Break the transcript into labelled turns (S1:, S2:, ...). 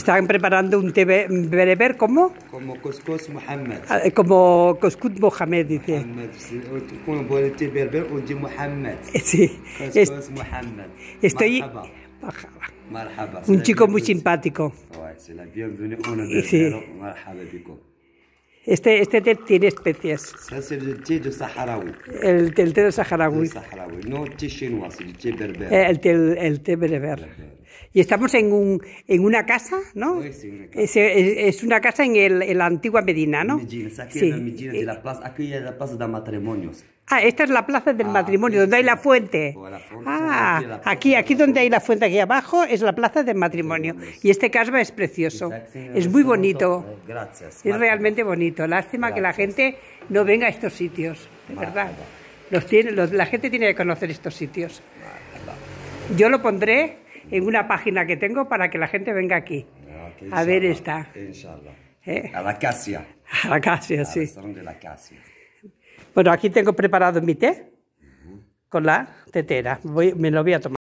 S1: Están preparando un té bereber, ¿cómo?
S2: Como Couscous Mohamed.
S1: Ah, eh, como Couscous Mohamed, dice. Mohamed. té bereber un té Mohamed. Eh, sí. Couscous Mohamed. Estoy...
S2: Marhaba. Un chico muy simpático.
S1: Sí. Este, este té tiene especias.
S2: Es el té de saharaui. El, el té de saharaui. El saharaui, no té chinois, el té berber. Eh, el
S1: té, el té berber. Y estamos en, un, en una casa, ¿no? Es, una casa en, el, la antigua Medina, ¿no? Medina, aquí sí. Eh,
S2: aquí es la plaza de matrimonios.
S1: Ah, esta es la plaza del ah, matrimonio, donde hay la fuente.
S2: ah,
S1: aquí, aquí donde hay la fuente, aquí abajo, es la plaza del matrimonio. Y este casba es precioso, es muy bonito.
S2: Eh, gracias. Es
S1: realmente bonito. Lástima que la gente no venga a estos sitios, de verdad. Los tiene, la gente tiene que conocer estos sitios. Yo lo pondré en una página que tengo para que la gente venga aquí. Ah, a ver esta.
S2: ¿Eh? A la casia.
S1: A la casia, sí. Bueno, aquí tengo preparado mi té con la tetera. Voy, me lo voy a tomar.